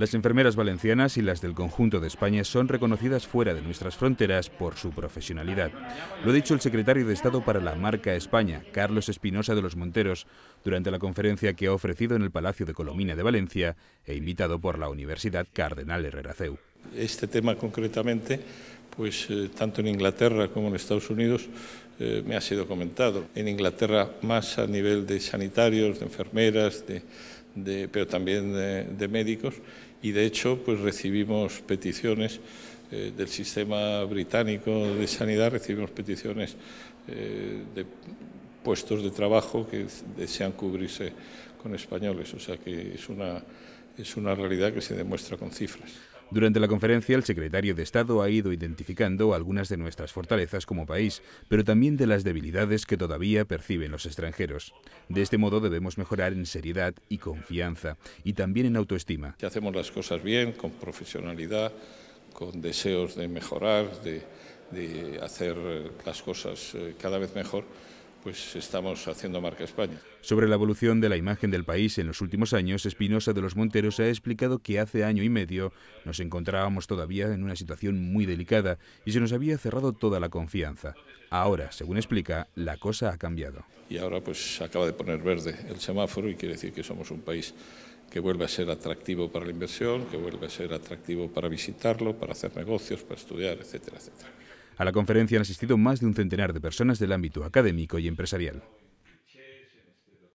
Las enfermeras valencianas y las del conjunto de España son reconocidas fuera de nuestras fronteras por su profesionalidad. Lo ha dicho el secretario de Estado para la marca España, Carlos Espinosa de los Monteros, durante la conferencia que ha ofrecido en el Palacio de Colomina de Valencia e invitado por la Universidad Cardenal Herrera Ceu. Este tema concretamente, pues eh, tanto en Inglaterra como en Estados Unidos eh, me ha sido comentado. En Inglaterra más a nivel de sanitarios, de enfermeras, de pero también de, médicos, y de hecho pues recibimos peticiones eh, del sistema británico de sanidad, recibimos peticiones eh, de puestos de trabajo que desean cubrirse con españoles, o sea que es una, es una realidad que se demuestra con cifras. Durante la conferencia, el secretario de Estado ha ido identificando algunas de nuestras fortalezas como país, pero también de las debilidades que todavía perciben los extranjeros. De este modo debemos mejorar en seriedad y confianza, y también en autoestima. Que hacemos las cosas bien, con profesionalidad, con deseos de mejorar, de hacer las cosas eh, cada vez mejor, pues estamos haciendo marca España. Sobre la evolución de la imagen del país en los últimos años, Espinosa de los Monteros ha explicado que hace año y medio nos encontrábamos todavía en una situación muy delicada y se nos había cerrado toda la confianza. Ahora, según explica, la cosa ha cambiado. Y ahora pues acaba de poner verde el semáforo y quiere decir que somos un país que vuelve a ser atractivo para la inversión, que vuelve a ser atractivo para visitarlo, para hacer negocios, para estudiar, etcétera, etcétera. A la conferencia han asistido más de un centenar de personas del ámbito académico y empresarial.